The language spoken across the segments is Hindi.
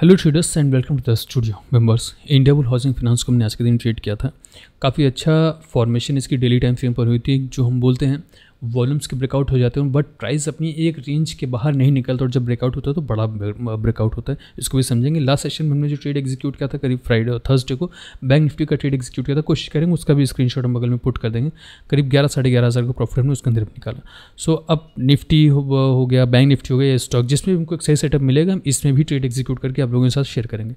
hello traders and welcome to the studio members India bull housing finance को हमने आज के दिन ट्रेड किया था काफ़ी अच्छा फॉर्मेशन इसकी डेली टाइम फ्रेम पर हुई थी जो हम बोलते हैं वॉल्यूम्स के ब्रेकआउट हो जाते हैं बट प्राइस अपनी एक रेंज के बाहर नहीं निकलता और जब ब्रेकआउट होता है तो बड़ा ब्रेकआउट होता है इसको भी समझेंगे लास्ट सेशन में हमने जो ट्रेड एग्जीक्यूट किया था करीब फ्राइडे और थर्सडे को बैंक निफ्टी का ट्रेड एग्जीक्यूट किया था कोशिश करेंगे उसका भी स्क्रीन हम बगल में पुट कर देंगे करीब ग्यारह साढ़े ग्यारह हज़ार का प्रॉफिट हमने उसके अंदर निकाला सो अब निफ्टी हो गया बैंक निफ्टी हो गया स्टॉक जिसमें भी हमको एक सही सेटअप मिलेगा हम इसमें भी ट्रेड एग्जीक्यूट करके आप लोगों के साथ शेयर करेंगे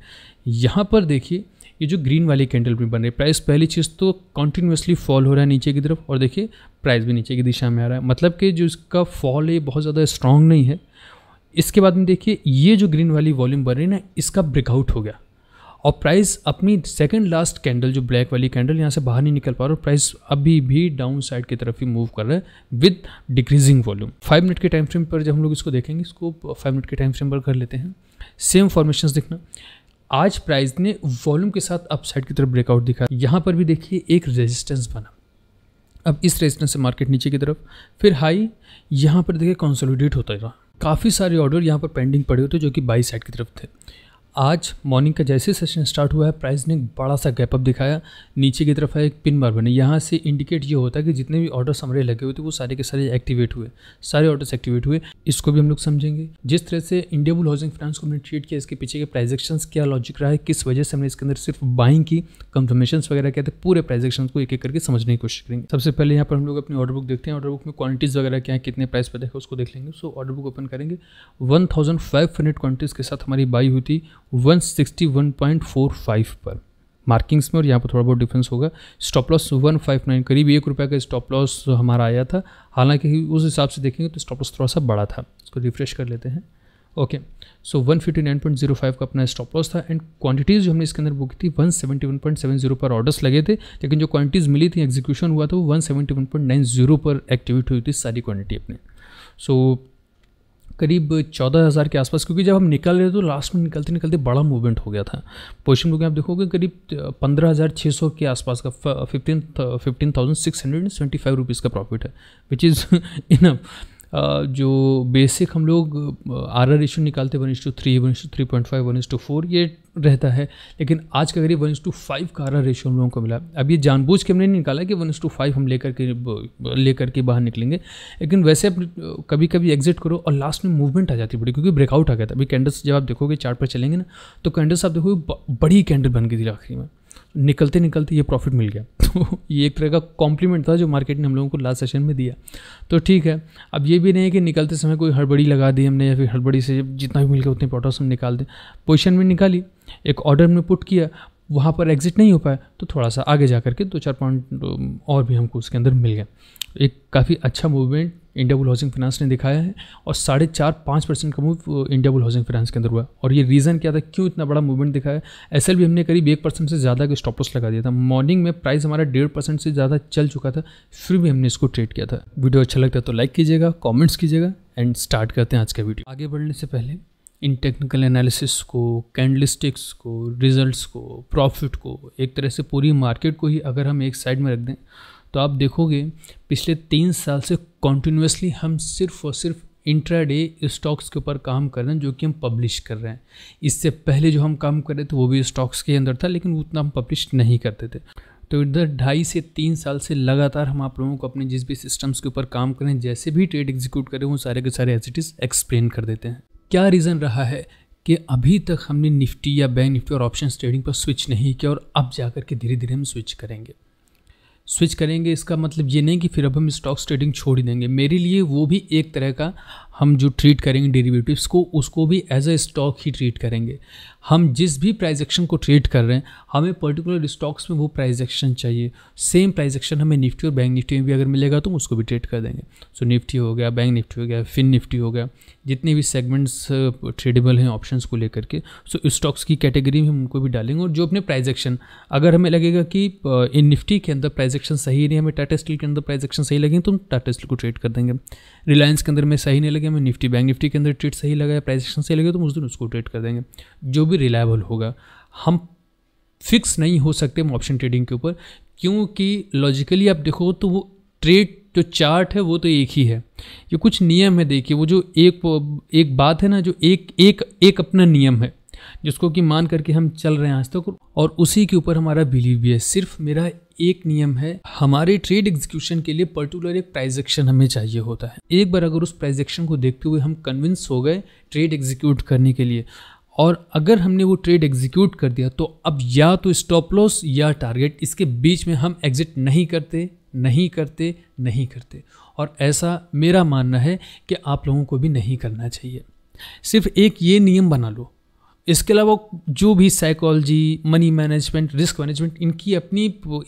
यहाँ पर देखिए ये जो ग्रीन वाली कैंडल भी बन रही है प्राइस पहली चीज़ तो कंटिन्यूसली फॉल हो रहा है नीचे की तरफ और देखिए प्राइस भी नीचे की दिशा में आ रहा है मतलब कि जो इसका फॉल है बहुत ज़्यादा स्ट्रॉन्ग नहीं है इसके बाद में देखिए ये जो ग्रीन वाली वॉल्यूम बन रही है ना इसका ब्रेकआउट हो गया और प्राइस अपनी सेकंड लास्ट कैंडल जो ब्लैक वाली कैंडल यहाँ से बाहर नहीं निकल पा रहा और प्राइस अभी भी डाउन साइड की तरफ ही मूव कर रहा है with decreasing volume five minute के टाइम फ्रेम पर जब हम लोग इसको देखेंगे इसको फाइव मिनट के टाइम फ्रेम पर कर लेते हैं सेम फॉर्मेशन दिखना आज प्राइस ने वॉल्यूम के साथ अपसाइड की तरफ ब्रेकआउट दिखा यहाँ पर भी देखिए एक रेजिस्टेंस बना अब इस रेजिस्टेंस से मार्केट नीचे की तरफ फिर हाई यहाँ पर देखिए कंसोलिडेट होता रहा काफ़ी सारे ऑर्डर यहाँ पर पेंडिंग पड़े होते जो कि बाई साइड की तरफ थे आज मॉर्निंग का जैसे सेशन स्टार्ट हुआ है प्राइस ने बड़ा सा गैपअप दिखाया नीचे की तरफ है एक पिन बार बने यहाँ से इंडिकेट ये होता है कि जितने भी ऑर्डर हमारे लगे हुए थे वो सारे के सारे एक्टिवेट हुए सारे ऑर्डर्स एक्टिवेट हुए इसको भी हम लोग समझेंगे जिस तरह से इंडिया बुल हाउसिंग फाइनेंस को हमने ट्रीट किया इसके पीछे के प्राइजेक्शन क्या लॉजिक रहा है किस वजह से हमने इसके अंदर सिर्फ बाइंग की कंफर्मेशन वगैरह क्या थे पूरे प्राइजेक्शन को एक एक करके समझने की कोशिश करेंगे सबसे पहले यहाँ पर हम लोग अपनी ऑर्डर बुक देखते हैं ऑर्डर बुक में क्वानिटीज़ वगैरह क्या है कितने प्राइस पर देखा उसको देख लेंगे सो ऑर्डर बुक ओपन करेंगे one thousand five hundred quantities के साथ हमारी बाई हुई थी 161.45 पर मार्किंग्स में और यहाँ पर थोड़ा बहुत डिफरेंस होगा स्टॉप लॉस 159 करीब एक रुपये का स्टॉप लॉस हमारा आया था हालांकि उस हिसाब से देखेंगे तो स्टॉप लॉस थोड़ा सा बड़ा था इसको रिफ्रेश कर लेते हैं ओके सो 159.05 का अपना स्टॉप लॉस था एंड क्वांटिटीज़ जो हमने इसके अंदर बुक थी 171.70 पर ऑर्डर्स लगे थे लेकिन जो क्वांटिटीज़ मिली थी एग्जीक्यूशन हुआ था वो 171.90 पर एक्टिवेट हुई थी सारी क्वांटिटी अपने सो so, करीब चौदह हज़ार के आसपास क्योंकि जब हम निकल रहे थे तो लास्ट में निकलते निकलते बड़ा मूवमेंट हो गया था पोजिशन बुक आप देखोगे करीब पंद्रह हज़ार छः सौ के आसपास का fifteen fifteen thousand six hundred and seventy five rupees का प्रॉफिट है विच इज़ इनफ जो बेसिक हम लोग आर आर रेशो निकालते one is to three one is to three point five one is to four ये रहता है लेकिन आज का करीब वन इंस टू फाइव का आर आर रेशो हम लोगों को मिला अब ये जानबूझ के हमने नहीं निकाला कि वन इंस टू फाइव हम लेकर के लेकर के बाहर निकलेंगे लेकिन वैसे आप कभी कभी एग्जिट करो और लास्ट में मूवमेंट आ जाती बड़ी क्योंकि ब्रेकआउट आ गया था अभी कैंडल्स जब आप देखोगे चार्ट पर चलेंगे ना तो कैंडल्स आप देखोगे बड़ी कैंडल बन गई थी आखिरी में निकलते निकलते ये प्रॉफिट मिल गया तो ये एक तरह का कॉम्प्लीमेंट था जो मार्केट ने हम लोगों को लास्ट सेशन में दिया तो ठीक है अब ये भी नहीं है कि निकलते समय कोई हड़बड़ी लगा दी हमने या फिर हड़बड़ी से जितना भी मिल गया उतने प्रोडक्ट्स हम निकाल दें पोजिशन में निकाली एक ऑर्डर में पुट किया वहाँ पर एग्जिट नहीं हो पाया तो थोड़ा सा आगे जा करके दो चार पॉइंट और भी हमको उसके अंदर मिल गया एक काफ़ी अच्छा movement India bull housing finance ने दिखाया है और साढ़े चार पाँच परसेंट का move India bull housing finance के अंदर हुआ और ये रीज़न क्या था क्यों इतना बड़ा मूवमेंट दिखाया एस एल हमने करीब एक परसेंट से ज़्यादा का स्टॉपस लगा दिया था मॉर्निंग में प्राइस हमारा डेढ़ परसेंट से ज़्यादा चल चुका था फिर भी हमने इसको ट्रेड किया था वीडियो अच्छा लगता है तो लाइक कीजिएगा कॉमेंट्स कीजिएगा एंड स्टार्ट करते हैं आज का वीडियो आगे बढ़ने से पहले इन टेक्निकल एनालिसिस को कैंडलिस्टिक्स को रिजल्ट्स को प्रॉफिट को एक तरह से पूरी मार्केट को ही अगर हम एक साइड में रख दें तो आप देखोगे पिछले तीन साल से कॉन्टीन्यूसली हम सिर्फ और सिर्फ इंट्राडे स्टॉक्स के ऊपर काम कर रहे हैं जो कि हम पब्लिश कर रहे हैं इससे पहले जो हम काम कर रहे थे वो भी स्टॉक्स के अंदर था लेकिन उतना हम पब्लिश नहीं करते थे तो इधर ढाई से तीन साल से लगातार हम आप लोगों को अपने जिस भी सिस्टम्स के ऊपर काम करें जैसे भी ट्रेड एग्जीक्यूट करें वो सारे के सारे एज इट इज़ एक्सप्लेन कर देते हैं क्या रीज़न रहा है कि अभी तक हमने निफ्टी या बैंक निफ्टी और ऑप्शन ट्रेडिंग पर स्विच नहीं किया और अब जा के धीरे धीरे हम स्विच करेंगे स्विच करेंगे इसका मतलब ये नहीं कि फिर अब हम स्टॉक्स ट्रेडिंग छोड़ ही देंगे मेरे लिए वो भी एक तरह का हम जो ट्रीट करेंगे डेरिवेटिव्स को उसको भी एज अ स्टॉक ही ट्रीट करेंगे हम जिस भी प्राइज एक्शन को ट्रीट कर रहे हैं हमें पर्टिकुलर स्टॉक्स में वो प्राइज एक्शन चाहिए सेम प्राइज एक्शन हमें निफ्टी और बैंक निफ्टी में भी अगर मिलेगा तो हम उसको भी ट्रेड कर देंगे सो so, निफ्टी हो गया बैंक निफ्टी हो गया फिन निफ्टी हो गया जितने भी सेगमेंट्स ट्रेडेबल हैं ऑप्शन को लेकर के सो so, स्टॉक्स की कैटेगरी में हम उनको भी डालेंगे और जो अपने प्राइज एक्शन अगर हमें लगेगा कि इन निफ्टी के अंदर प्राइज एक्शन सही नहीं हमें टाटा स्टील के अंदर प्राइज एक्शन सही लगेंगे तो हम टाटा स्टील को ट्रेड कर देंगे रिलायंस के अंदर में सही नहीं लगे हमें निफ्टी बैंक निफ्टी के अंदर ट्रेड सही लगा या प्राइस एक्शन सही लगे तो उस दिन उसको ट्रेड कर देंगे जो भी रिलायबल होगा हम फिक्स नहीं हो सकते हम ऑप्शन ट्रेडिंग के ऊपर क्योंकि लॉजिकली आप देखो तो वो ट्रेड जो चार्ट है वो तो एक ही है ये कुछ नियम है देखिए वो जो एक एक बात है ना जो एक एक एक अपना नियम है जिसको कि मान करके हम चल रहे हैं आज तक और उसी के ऊपर हमारा बिलीव भी है सिर्फ मेरा एक नियम है हमारे ट्रेड एग्जीक्यूशन के लिए पर्टिकुलर एक प्राइजेक्शन हमें चाहिए होता है एक बार अगर उस प्राइजेक्शन को देखते हुए हम कन्विंस हो गए ट्रेड एग्जीक्यूट करने के लिए और अगर हमने वो ट्रेड एग्जीक्यूट कर दिया तो अब या तो स्टॉप लॉस या टारगेट इसके बीच में हम एग्जिट नहीं करते नहीं करते नहीं करते और ऐसा मेरा मानना है कि आप लोगों को भी नहीं करना चाहिए सिर्फ एक ये नियम बना लो इसके अलावा जो भी psychology money management risk management इनकी अपनी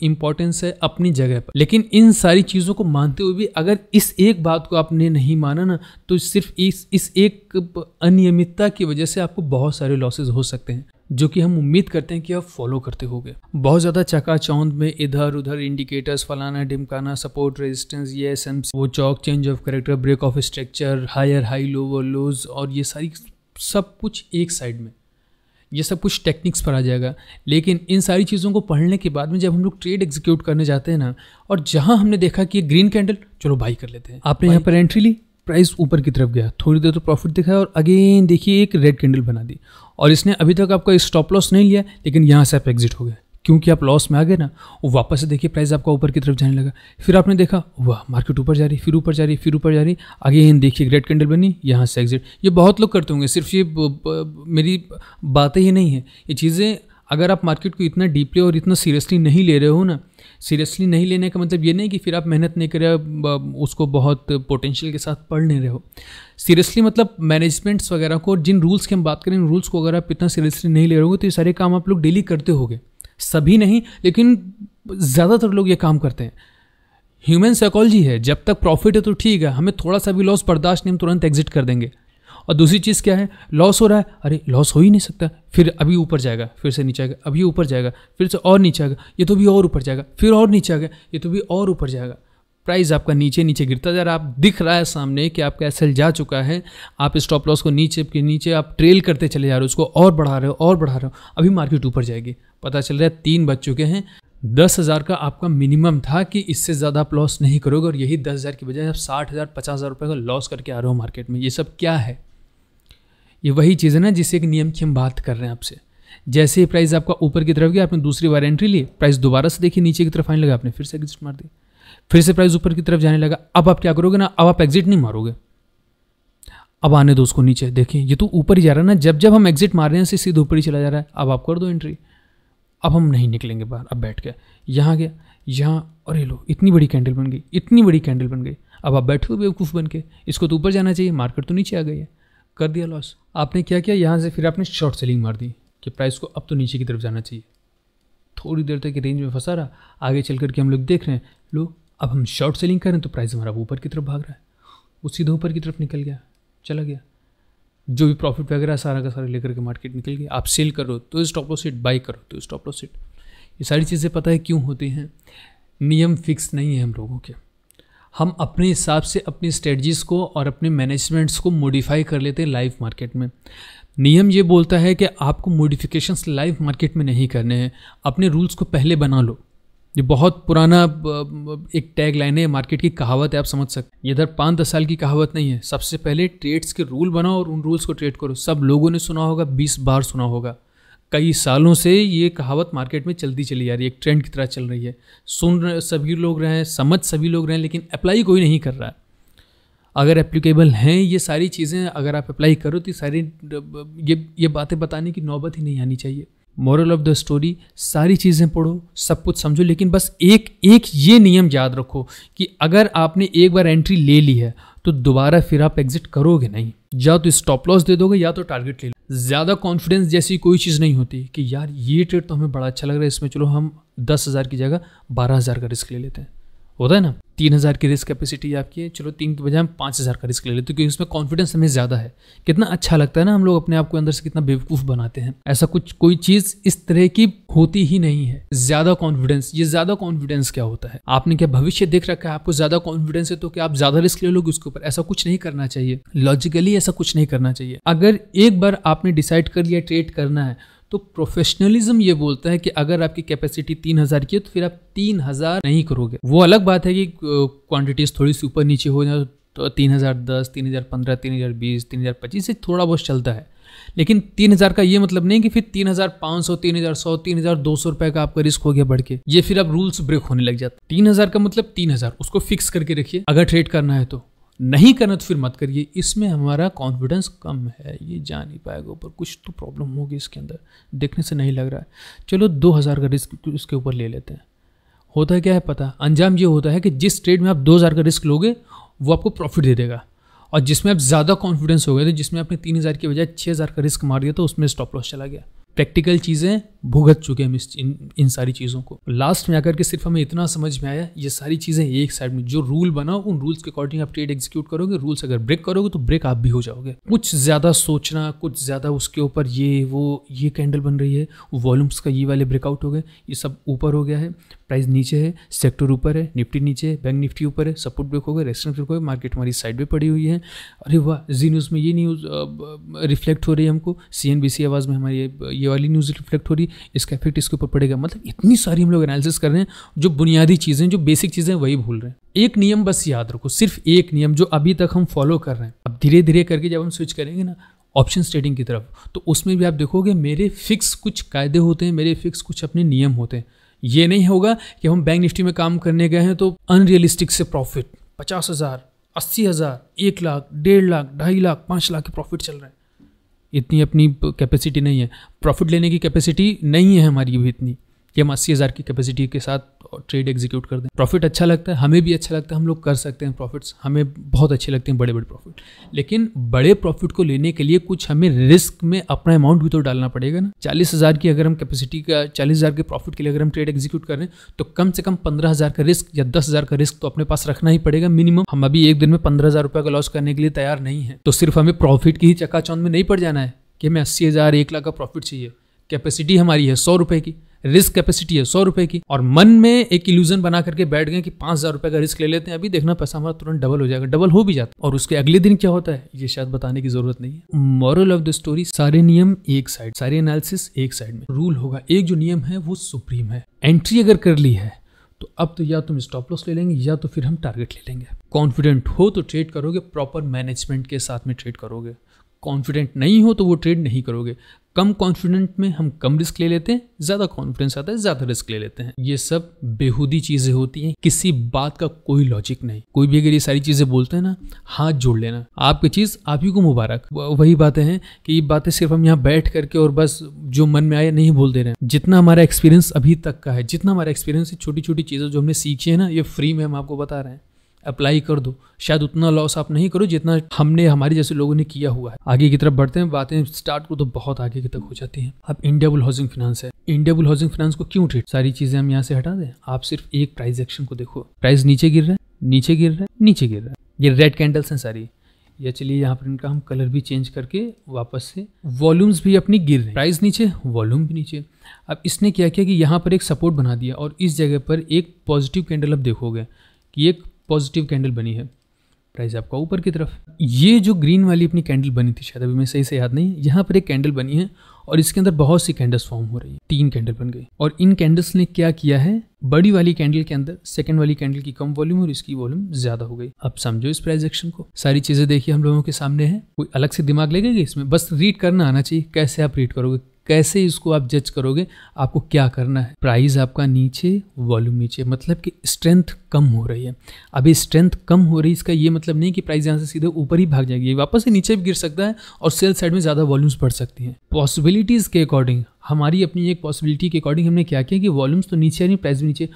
इंपॉर्टेंस है अपनी जगह पर लेकिन इन सारी चीज़ों को मानते हुए भी अगर इस एक बात को आपने नहीं माना ना तो सिर्फ इस इस एक अनियमितता की वजह से आपको बहुत सारे लॉसेज हो सकते हैं जो कि हम उम्मीद करते हैं कि आप फॉलो करते हो बहुत ज़्यादा चकाचौंध में इधर उधर इंडिकेटर्स फलाना डिमकाना सपोर्ट रेजिस्टेंस ये एस वो चौक change of character break of structure higher high lower lows और ये सारी सब कुछ एक साइड में ये सब कुछ टेक्निक्स पर आ जाएगा लेकिन इन सारी चीज़ों को पढ़ने के बाद में जब हम लोग ट्रेड एग्जीक्यूट करने जाते हैं ना और जहाँ हमने देखा कि ये ग्रीन कैंडल चलो बाई कर लेते हैं आपने यहाँ पर एंट्री ली प्राइस ऊपर की तरफ गया थोड़ी देर तो प्रॉफिट दिखाया और अगेन देखिए एक रेड कैंडल बना दी और इसने अभी तक आपका स्टॉप लॉस नहीं लिया लेकिन यहाँ से आप एग्जिट हो गए क्योंकि आप लॉस में आ गए ना वो वापस से देखिए प्राइस आपका ऊपर की तरफ जाने लगा फिर आपने देखा वाह मार्केट ऊपर जा रही फिर ऊपर जा रही फिर ऊपर जा रही आगे इन देखिए ग्रेट कैंडल बनी यहाँ से एग्जिट ये बहुत लोग करते होंगे सिर्फ ये ब, ब, मेरी बातें ही नहीं है ये चीज़ें अगर आप मार्केट को इतना डीपली और इतना सीरियसली नहीं ले रहे हो ना सीरियसली नहीं लेने का मतलब ये नहीं कि फिर आप मेहनत नहीं कर रहे उसको बहुत पोटेंशियल के साथ पढ़ नहीं रहे हो सीरियसली मतलब मैनेजमेंट्स वगैरह को जिन रूल्स की हम बात करें उन रूल्स को अगर आप इतना सीरियसली नहीं ले रहे हो तो ये सारे काम आप लोग डेली करते होगे सभी नहीं लेकिन ज़्यादातर लोग ये काम करते हैं ह्यूमन साइकोलॉजी है जब तक प्रॉफिट है तो ठीक है हमें थोड़ा सा भी लॉस बर्दाश्त नहीं हम तुरंत एग्जिट कर देंगे और दूसरी चीज़ क्या है लॉस हो रहा है अरे लॉस हो ही नहीं सकता फिर अभी ऊपर जाएगा फिर से नीचे आएगा अभी ऊपर जाएगा फिर से और नीचे आएगा ये तो भी और ऊपर जाएगा फिर और नीचे आएगा ये तो भी और ऊपर जाएगा प्राइस आपका नीचे नीचे गिरता जा रहा आप दिख रहा है सामने कि आपका एस जा चुका है आप स्टॉप लॉस को नीचे के नीचे आप ट्रेल करते चले जा रहे हो उसको और बढ़ा रहे हो और बढ़ा रहे हो अभी मार्केट ऊपर जाएगी पता चल रहा है तीन बज चुके हैं दस हज़ार का आपका मिनिमम था कि इससे ज़्यादा आप लॉस नहीं करोगे और यही दस हज़ार की बजाय आप साठ हज़ार पचास हज़ार रुपये का लॉस करके आ रहे हो मार्केट में ये सब क्या है ये वही चीज़ है ना जिससे एक नियम की हम बात कर रहे हैं आपसे जैसे ही प्राइस आपका ऊपर की तरफ गया आपने दूसरी बार एंट्री ली प्राइस दोबारा से देखिए नीचे की तरफ आने लगा आपने फिर से एग्जिट मार दिया फिर से प्राइस ऊपर की तरफ जाने लगा अब आप क्या करोगे ना अब आप एग्जिट नहीं मारोगे अब आने दो उसको नीचे देखिए ये तो ऊपर ही जा रहा है ना जब जब हम एग्जिट मार रहे हैं सीधे ऊपर ही चला जा रहा है अब आप कर दो एंट्री अब हम नहीं निकलेंगे बाहर अब बैठ के यहाँ गया यहाँ और ये लो इतनी बड़ी कैंडल बन गई इतनी बड़ी कैंडल बन गई अब आप बैठे हो बेवकूफ़ बन के इसको तो ऊपर जाना चाहिए मार्केट तो नीचे आ गई है कर दिया लॉस आपने क्या किया यहाँ से फिर आपने शॉर्ट सेलिंग मार दी कि प्राइस को अब तो नीचे की तरफ जाना चाहिए थोड़ी देर तक रेंज में फंसा रहा आगे चल करके हम लोग देख रहे हैं लोग अब हम शॉर्ट सेलिंग करें तो प्राइस हमारा ऊपर की तरफ भाग रहा है वो सीधे ऊपर की तरफ निकल गया चला गया जो भी प्रॉफिट वगैरह सारा का सारा लेकर के मार्केट निकल गया आप सेल करो तो स्टॉप लॉस हिट बाई करो तो स्टॉप लॉस हिट ये सारी चीज़ें पता है क्यों होती हैं नियम फिक्स नहीं है हम लोगों के हम अपने हिसाब से अपनी स्ट्रेटजीज़ को और अपने मैनेजमेंट्स को मॉडिफाई कर लेते हैं लाइव मार्केट में नियम ये बोलता है कि आपको मॉडिफिकेशंस लाइव मार्केट में नहीं करने हैं अपने रूल्स को पहले बना लो ये बहुत पुराना एक टैग लाइन है मार्केट की कहावत है आप समझ सकते हैं इधर पाँच दस साल की कहावत नहीं है सबसे पहले ट्रेड्स के रूल बनाओ और उन रूल्स को ट्रेड करो सब लोगों ने सुना होगा बीस बार सुना होगा कई सालों से ये कहावत मार्केट में चलती चली जा रही है एक ट्रेंड की तरह चल रही है सुन रहे सभी लोग रहे हैं समझ सभी लोग रहे हैं लेकिन अप्लाई कोई नहीं कर रहा है अगर एप्लीकेबल हैं ये सारी चीज़ें अगर आप अप्लाई करो तो सारी ये ये बातें बताने की नौबत ही नहीं आनी चाहिए मॉरल ऑफ द स्टोरी सारी चीज़ें पढ़ो सब कुछ समझो लेकिन बस एक एक ये नियम याद रखो कि अगर आपने एक बार एंट्री ले ली है तो दोबारा फिर आप एग्जिट करोगे नहीं या तो स्टॉप लॉस दे दोगे या तो टारगेट ले लो ज़्यादा कॉन्फिडेंस जैसी कोई चीज़ नहीं होती कि यार ये ट्रेड तो हमें बड़ा अच्छा लग रहा है इसमें चलो हम दस हज़ार की जगह बारह हज़ार का रिस्क ले लेते हैं होता है ना तीन हज़ार की रिस्क कैपेसिटी आपकी है चलो तीन की बजाय हम पाँच हज़ार का रिस्क ले लेते हैं क्योंकि उसमें कॉन्फिडेंस हमें ज़्यादा है कितना अच्छा लगता है ना हम लोग अपने आप को अंदर से कितना बेवकूफ़ बनाते हैं ऐसा कुछ कोई चीज़ इस तरह की होती ही नहीं है ज़्यादा कॉन्फिडेंस ये ज़्यादा कॉन्फिडेंस क्या होता है आपने क्या भविष्य देख रखा है आपको ज़्यादा कॉन्फिडेंस है तो क्या आप ज़्यादा रिस्क ले लोगे उसके ऊपर ऐसा कुछ नहीं करना चाहिए लॉजिकली ऐसा कुछ नहीं करना चाहिए अगर एक बार आपने डिसाइड कर लिया ट्रेड करना है तो प्रोफेशनलिज्म ये बोलता है कि अगर आपकी कैपेसिटी तीन हज़ार की है तो फिर आप तीन हज़ार नहीं करोगे वो अलग बात है कि क्वांटिटीज़ थोड़ी सी ऊपर नीचे हो जाए तो तीन हज़ार दस तीन हज़ार पंद्रह तीन हज़ार बीस तीन हज़ार पच्चीस से थोड़ा बहुत चलता है लेकिन तीन हज़ार का ये मतलब नहीं कि फिर तीन हज़ार पाँच सौ तीन हज़ार सौ तीन हज़ार दो सौ रुपये का आपका रिस्क हो गया बढ़ के ये फिर आप रूल्स ब्रेक होने लग जाते तीन हज़ार का मतलब तीन हज़ार उसको फिक्स करके रखिए अगर ट्रेड करना है तो नहीं करना तो फिर मत करिए इसमें हमारा कॉन्फिडेंस कम है ये जा नहीं पाएगा ऊपर कुछ तो प्रॉब्लम होगी इसके अंदर देखने से नहीं लग रहा है चलो दो हज़ार का रिस्क इसके ऊपर ले लेते हैं होता है क्या है पता अंजाम ये होता है कि जिस ट्रेड में आप दो हज़ार का रिस्क लोगे वो आपको प्रॉफिट दे देगा और जिसमें आप ज़्यादा कॉन्फिडेंस हो गए थे जिसमें आपने तीन हज़ार की बजाय छः हज़ार का रिस्क मार दिया तो उसमें स्टॉप लॉस चला गया प्रैक्टिकल चीज़ें भुगत चुके हम इस इन, इन सारी चीज़ों को लास्ट में आकर के सिर्फ हमें इतना समझ में आया ये सारी चीज़ें एक साइड में जो रूल बना उन रूल्स के अकॉर्डिंग आप ट्रेड एग्जीक्यूट करोगे रूल्स अगर ब्रेक करोगे तो ब्रेक आप भी हो जाओगे कुछ ज़्यादा सोचना कुछ ज़्यादा उसके ऊपर ये वो ये कैंडल बन रही है वॉल्यूम्स का ये वाले ब्रेकआउट हो गए ये सब ऊपर हो गया है प्राइस नीचे है सेक्टर ऊपर है निफ्टी नीचे है बैंक निफ्टी ऊपर है सपोर्ट ब्रेक हो गए रेस्टोरेंट ब्रेक हो गया मार्केट हमारी साइड पर पड़ी हुई है अरे वाह जी न्यूज़ में ये न्यूज़ रिफ्लेक्ट हो रही है हमको सी आवाज़ में हमारी ये वाली न्यूज़ रिफ्लेक्ट हो रही है इसका इफेक्ट इसके ऊपर पड़ेगा मतलब इतनी सारी हम लोग एनालिसिस कर रहे हैं जो बुनियादी चीज़ें जो बेसिक चीज़ें वही भूल रहे हैं एक नियम बस याद रखो सिर्फ एक नियम जो अभी तक हम फॉलो कर रहे हैं अब धीरे धीरे करके जब हम स्विच करेंगे ना ऑप्शन ट्रेडिंग की तरफ तो उसमें भी आप देखोगे मेरे फिक्स कुछ कायदे होते हैं मेरे फिक्स कुछ अपने नियम होते हैं ये नहीं होगा कि हम बैंक निफ्टी में काम करने गए हैं तो अनरियलिस्टिक से प्रॉफिट पचास हज़ार अस्सी हज़ार एक लाख डेढ़ लाख ढाई लाख पाँच लाख के प्रॉफिट चल रहे हैं इतनी अपनी कैपेसिटी नहीं है प्रॉफिट लेने की कैपेसिटी नहीं है हमारी भी इतनी कि हम अस्सी हज़ार की कैपेसिटी के साथ ट्रेड एग्जीक्यूट कर दें प्रॉफिट अच्छा लगता है हमें भी अच्छा लगता है हम लोग कर सकते हैं प्रॉफिट्स हमें बहुत अच्छे लगते हैं बड़े बड़े प्रॉफिट लेकिन बड़े प्रॉफिट को लेने के लिए कुछ हमें रिस्क में अपना अमाउंट भी तो डालना पड़ेगा ना चालीस हज़ार की अगर हम कैपेसिटी का चालीस हज़ार के प्रॉफिट के लिए अगर हम ट्रेड एग्जीक्यूट करें तो कम से कम पंद्रह हज़ार का रिस्क या दस हज़ार का रिस्क तो अपने पास रखना ही पड़ेगा मिनिमम हम अभी एक दिन में पंद्रह हज़ार रुपये का लॉस करने के लिए तैयार नहीं है तो सिर्फ हमें प्रॉफिट की ही चकाचौंध में नहीं पड़ जाना है कि हमें अस्सी हज़ार एक लाख का प्रॉफिट चाहिए कैपेसिटी हमारी है सौ रुपये की रिस्क कैपेसिटी है सौ रुपए की और मन में एक इल्यूजन बना करके बैठ गए कि पांच हजार रुपए का रिस्क ले लेते हैं अभी देखना पैसा हमारा तुरंत डबल हो जाएगा डबल हो भी जाता है और उसके अगले दिन क्या होता है ये शायद बताने की जरूरत नहीं है मॉरल ऑफ द स्टोरी सारे नियम एक साइड सारे एनालिसिस एक साइड में रूल होगा एक जो नियम है वो सुप्रीम है एंट्री अगर कर ली है तो अब तो या तुम स्टॉप लॉस ले लेंगे या तो फिर हम टारगेट ले लेंगे कॉन्फिडेंट हो तो ट्रेड करोगे प्रॉपर मैनेजमेंट के साथ में ट्रेड करोगे कॉन्फिडेंट नहीं हो तो वो ट्रेड नहीं करोगे कम कॉन्फिडेंट में हम कम रिस्क ले लेते हैं ज्यादा कॉन्फिडेंस आता है ज्यादा रिस्क ले लेते हैं ये सब बेहूदी चीजें होती हैं किसी बात का कोई लॉजिक नहीं कोई भी अगर ये सारी चीजें बोलते हैं ना हाथ जोड़ लेना आपकी चीज आप ही को मुबारक वही बातें हैं कि ये बातें सिर्फ हम यहाँ बैठ करके और बस जो मन में आए नहीं बोल दे रहे हैं जितना हमारा एक्सपीरियंस अभी तक का है जितना हमारा एक्सपीरियंस छोटी छोटी चीजें जो हमने सीखी है ना ये फ्री में हम आपको बता रहे हैं अप्लाई कर दो शायद उतना लॉस आप नहीं करो जितना हमने हमारे जैसे लोगों ने किया हुआ है आगे की तरफ बढ़ते हैं बातें स्टार्ट को तो बहुत आगे की तक हो जाती हैं अब बुल हाउसिंग फाइनेंस है बुल हाउसिंग फाइनेंस को क्यों ट्रीट सारी चीजें हम यहाँ से हटा दें आप सिर्फ एक प्राइस एक्शन को देखो प्राइस नीचे गिर रहा है नीचे गिर रहा है नीचे गिर रहा है ये रेड कैंडल्स हैं सारी ये चलिए यहाँ पर इनका हम कलर भी चेंज करके वापस से वॉल्यूम्स भी अपनी गिर रहे प्राइस नीचे वॉल्यूम भी नीचे अब इसने क्या किया कि यहाँ पर एक सपोर्ट बना दिया और इस जगह पर एक पॉजिटिव कैंडल अब देखोगे कि एक पॉजिटिव कैंडल बनी है प्राइस आपका ऊपर की तरफ ये जो ग्रीन वाली अपनी कैंडल बनी थी शायद अभी मैं सही से याद नहीं यहाँ पर एक कैंडल बनी है और इसके अंदर बहुत सी कैंडल्स फॉर्म हो रही है तीन कैंडल बन गई और इन कैंडल्स ने क्या किया है बड़ी वाली कैंडल के अंदर सेकंड वाली कैंडल की कम वॉल्यूम और इसकी वॉल्यूम ज्यादा हो गई अब समझो इस प्राइस एक्शन को सारी चीजें देखिए हम लोगों के सामने है कोई अलग से दिमाग लगेगी इसमें बस रीड करना आना चाहिए कैसे आप रीड करोगे कैसे इसको आप जज करोगे आपको क्या करना है प्राइस आपका नीचे वॉल्यूम नीचे मतलब कि स्ट्रेंथ कम हो रही है अभी स्ट्रेंथ कम हो रही है इसका ये मतलब नहीं कि प्राइस यहाँ से सीधे ऊपर ही भाग जाएगी वापस से नीचे भी गिर सकता है और सेल साइड में ज़्यादा वॉल्यूम्स बढ़ सकती हैं पॉसिबिलिटीज़ के अकॉर्डिंग हमारी अपनी एक पॉसिबिलिटी के अकॉर्डिंग हमने क्या किया कि वॉल्यूम्स तो नीचे आ रही प्राइस भी नीचे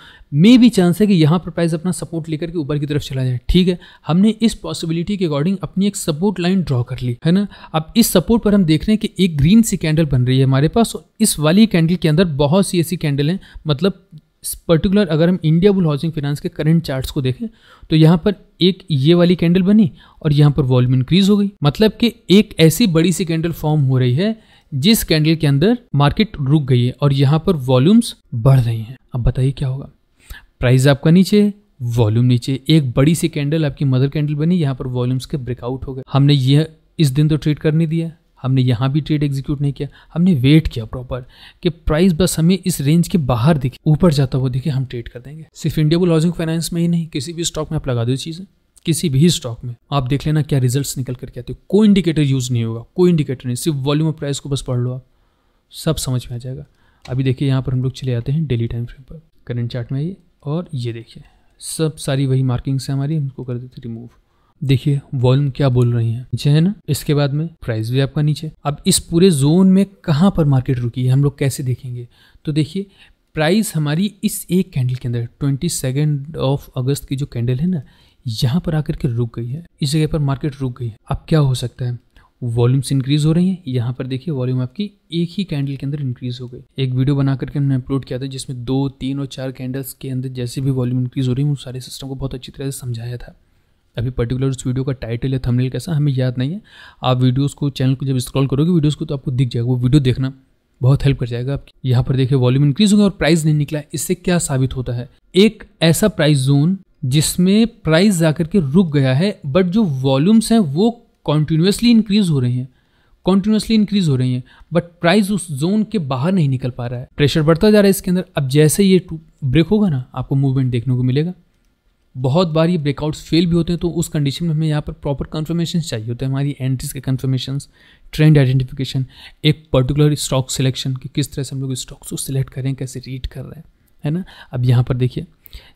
मे भी चांस है कि यहाँ पर प्राइस अपना सपोर्ट लेकर के ऊपर की तरफ चला जाए ठीक है हमने इस पॉसिबिलिटी के अकॉर्डिंग अपनी एक सपोर्ट लाइन ड्रॉ कर ली है ना अब इस सपोर्ट पर हम देख रहे हैं कि एक ग्रीन सी कैंडल बन रही है हमारे पास और इस वाली कैंडल के अंदर बहुत सी ऐसी कैंडल हैं मतलब पर्टिकुलर अगर हम इंडिया बुल हाउसिंग फाइनेंस के करंट चार्ट्स को देखें तो यहाँ पर एक ये वाली कैंडल बनी और यहाँ पर वॉल्यूम इंक्रीज हो गई मतलब कि एक ऐसी बड़ी सी कैंडल फॉर्म हो रही है जिस कैंडल के अंदर मार्केट रुक गई है और यहाँ पर वॉल्यूम्स बढ़ रही हैं अब बताइए क्या होगा प्राइस आपका नीचे वॉल्यूम नीचे एक बड़ी सी कैंडल आपकी मदर कैंडल बनी यहाँ पर वॉल्यूम्स के ब्रेकआउट हो गए हमने यह इस दिन तो ट्रेड कर नहीं दिया हमने यहाँ भी ट्रेड एग्जीक्यूट नहीं किया हमने वेट किया प्रॉपर कि प्राइस बस हमें इस रेंज के बाहर दिखे ऊपर जाता हुआ दिखे हम ट्रेड कर देंगे सिर्फ इंडिया को लॉजिंग फाइनेंस में ही नहीं किसी भी स्टॉक में आप लगा दो चीज़ें किसी भी स्टॉक में आप देख लेना क्या रिजल्ट्स निकल करके आते हो कोई इंडिकेटर यूज़ नहीं होगा कोई इंडिकेटर नहीं सिर्फ वॉल्यूम ऑफ प्राइस को बस पढ़ लो आप सब समझ में आ जाएगा अभी देखिए यहाँ पर हम लोग चले आते हैं डेली टाइम फ्रेम पर करंट चार्ट में आइए और ये देखिए सब सारी वही मार्किंग्स हैं हमारी हमको कर देते रिमूव देखिए वॉल्यूम क्या बोल रही है नीचे है ना इसके बाद में प्राइस भी आपका नीचे अब इस पूरे जोन में कहाँ पर मार्केट रुकी है हम लोग कैसे देखेंगे तो देखिए प्राइस हमारी इस एक कैंडल के अंदर ट्वेंटी सेकेंड ऑफ अगस्त की जो कैंडल है ना यहाँ पर आकर के रुक गई है इस जगह पर मार्केट रुक गई है अब क्या हो सकता है वॉल्यूम्स इंक्रीज हो रही हैं यहाँ पर देखिए वॉल्यूम आपकी एक ही कैंडल के अंदर इंक्रीज हो गई एक वीडियो बना करके हमने अपलोड किया था जिसमें दो तीन और चार कैंडल्स के अंदर जैसे भी वॉल्यूम इंक्रीज हो रही है उन सारे सिस्टम को बहुत अच्छी तरह से समझाया था अभी पर्टिकुलर उस वीडियो का टाइटल या थंबनेल कैसा हमें याद नहीं है आप वीडियोज को चैनल को जब स्क्रॉल करोगे वीडियोज को तो आपको दिख जाएगा वो वीडियो देखना बहुत हेल्प कर जाएगा आपकी यहाँ पर देखिए वॉल्यूम इंक्रीज हो गया और प्राइस नहीं निकला इससे क्या साबित होता है एक ऐसा प्राइस जोन जिसमें प्राइस जाकर के रुक गया है बट जो वॉल्यूम्स हैं वो कॉन्टीन्यूसली इंक्रीज़ हो रहे हैं कॉन्टीन्यूसली इंक्रीज हो रही हैं बट प्राइस उस जोन के बाहर नहीं निकल पा रहा है प्रेशर बढ़ता जा रहा है इसके अंदर अब जैसे ये ब्रेक होगा ना आपको मूवमेंट देखने को मिलेगा बहुत बार ये ब्रेकआउट्स फेल भी होते हैं तो उस कंडीशन में हमें यहाँ पर प्रॉपर कन्फर्मेशन चाहिए होते हैं हमारी एंट्रीज के कन्फर्मेशन ट्रेंड आइडेंटिफिकेशन एक पर्टिकुलर स्टॉक सिलेक्शन कि किस तरह से हम लोग स्टॉक्स को सिलेक्ट करें कैसे रीड कर रहे हैं है ना अब यहाँ पर देखिए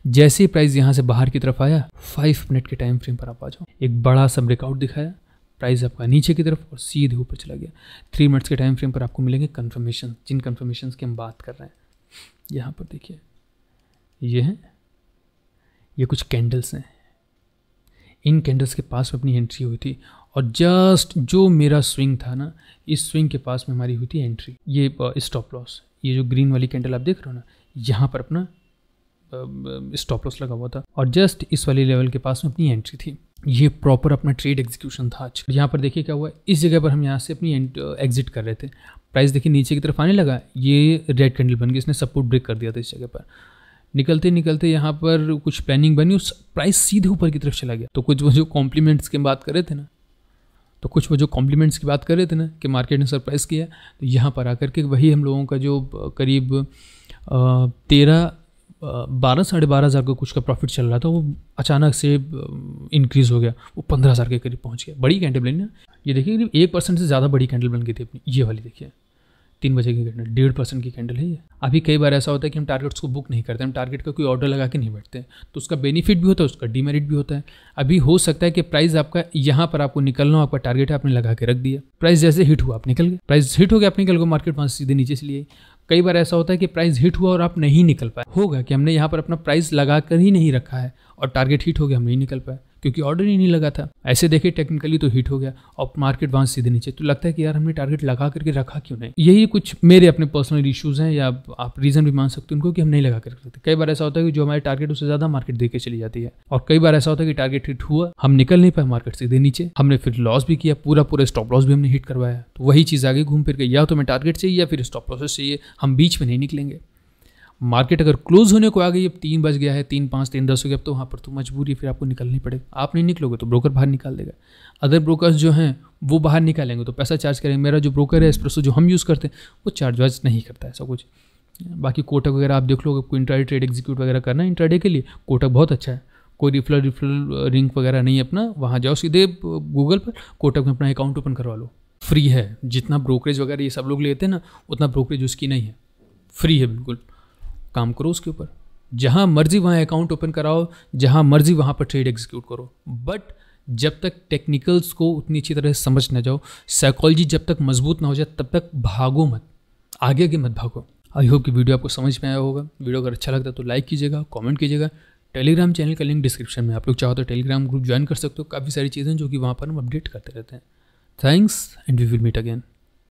जैसे ही प्राइस यहाँ से बाहर की तरफ आया फाइव मिनट के टाइम फ्रेम पर आप आ जाओ एक बड़ा सा ब्रेकआउट दिखाया प्राइस आपका नीचे की तरफ और सीधे ऊपर चला गया थ्री मिनट्स के टाइम फ्रेम पर आपको मिलेंगे कन्फर्मेशन जिन कन्फर्मेशन की हम बात कर रहे हैं यहाँ पर देखिए ये हैं ये कुछ कैंडल्स हैं इन कैंडल्स के पास में अपनी एंट्री हुई थी और जस्ट जो मेरा स्विंग था ना इस स्विंग के पास में हमारी हुई थी एंट्री ये स्टॉप लॉस ये जो ग्रीन वाली कैंडल आप देख रहे हो ना यहाँ पर अपना स्टॉप लॉस लगा हुआ था और जस्ट इस वाली लेवल के पास में अपनी एंट्री थी ये प्रॉपर अपना ट्रेड एग्जीक्यूशन था आज यहाँ पर देखिए क्या हुआ इस जगह पर हम यहाँ से अपनी एग्जिट कर रहे थे प्राइस देखिए नीचे की तरफ आने लगा ये रेड कैंडल बन गई इसने सपोर्ट ब्रेक कर दिया था इस जगह पर निकलते निकलते यहाँ पर कुछ प्लानिंग बनी उस प्राइस सीधे ऊपर की तरफ चला गया तो कुछ वो जो कॉम्प्लीमेंट्स की बात कर रहे थे ना तो कुछ वो जो कॉम्प्लीमेंट्स की बात कर रहे थे ना कि मार्केट ने सरप्राइज़ किया तो यहाँ पर आकर के वही हम लोगों का जो करीब तेरह बारह साढ़े बारह हज़ार का कुछ का प्रॉफिट चल रहा था वो अचानक से इंक्रीज़ हो गया वो पंद्रह हज़ार के करीब पहुंच गया बड़ी कैंडल बनी ना ये देखिए करीब एक परसेंट से ज़्यादा बड़ी कैंडल बन गई थी अपनी ये वाली देखिए तीन बजे की कैंडल डेढ़ परसेंट की कैंडल है ये अभी कई बार ऐसा होता है कि हम टारगेट्स को बुक नहीं करते हम टारगेट का कोई ऑर्डर लगा के नहीं बैठते तो उसका बेनिफिट भी होता है उसका डीमेरिट भी होता है अभी हो सकता है कि प्राइस आपका यहाँ पर आपको निकलना हो आपका टारगेट है आपने लगा के रख दिया प्राइस जैसे हिट हुआ आप निकल गए प्राइस हिट हो गया आप निकल गए मार्केट वहाँ सीधे नीचे से लिए कई बार ऐसा होता है कि प्राइस हिट हुआ और आप नहीं निकल पाए होगा कि हमने यहाँ पर अपना प्राइस लगा कर ही नहीं रखा है और टारगेट हिट हो गया हम नहीं निकल पाए क्योंकि ऑर्डर ही नहीं लगा था ऐसे देखे टेक्निकली तो हिट हो गया और मार्केट वहां सीधे नीचे तो लगता है कि यार हमने टारगेट लगा करके रखा क्यों नहीं यही कुछ मेरे अपने पर्सनल इशूज़ हैं या आप रीज़न भी मान सकते हो उनको कि हम नहीं लगा कर सकते कई बार ऐसा होता है कि जो हमारे टारगेट उससे ज़्यादा मार्केट देकर चली जाती है और कई बार ऐसा होता है कि टारगेट हिट हुआ हम निकल नहीं पाए मार्केट सीधे नीचे हमने फिर लॉस भी किया पूरा पूरा स्टॉप लॉस भी हमने हिट करवाया तो वही चीज़ आगे घूम फिर गई या तो हमें टारगेट चाहिए या फिर स्टॉप लॉस चाहिए हम बीच में नहीं निकलेंगे मार्केट अगर क्लोज होने को आ गई अब तीन बज गया है तीन पाँच तीन दस हो गया अब तो वहाँ पर तो मजबूरी फिर आपको निकलनी पड़ेगी आप नहीं निकलोगे तो ब्रोकर बाहर निकाल देगा अदर ब्रोकर्स जो हैं वो बाहर निकालेंगे तो पैसा चार्ज करेंगे मेरा जो ब्रोकर है एक्सप्रेसो जो हम यूज़ करते हैं वो चार्ज वार्ज नहीं करता है सब कुछ बाकी कोटक वगैरह आप देख लो आपको इंट्राडे ट्रेड एग्जीक्यूट वगैरह करना है इंट्राडे के लिए कोटक बहुत अच्छा है कोई रिफलर रिफलर रिंक वगैरह नहीं अपना वहाँ जाओ सीधे गूगल पर कोटक में अपना अकाउंट ओपन करवा लो फ्री है जितना ब्रोकरेज वगैरह ये सब लोग लेते हैं ना उतना ब्रोकरेज उसकी नहीं है फ्री है बिल्कुल काम करो उसके ऊपर जहाँ मर्जी वहाँ अकाउंट ओपन कराओ जहाँ मर्जी वहाँ पर ट्रेड एग्जीक्यूट करो बट जब तक टेक्निकल्स को उतनी अच्छी तरह से समझ ना जाओ साइकोलॉजी जब तक मजबूत ना हो जाए तब तक भागो मत आगे आगे मत भागो आई होप कि वीडियो आपको समझ में आया होगा वीडियो अगर अच्छा लगता है तो लाइक कीजिएगा कमेंट कीजिएगा टेलीग्राम चैनल का लिंक डिस्क्रिप्शन में आप लोग चाहो तो टेलीग्राम ग्रुप ज्वाइन कर सकते हो काफ़ी सारी चीज़ें जो कि वहाँ पर हम अपडेट करते रहते हैं thanks and we will meet again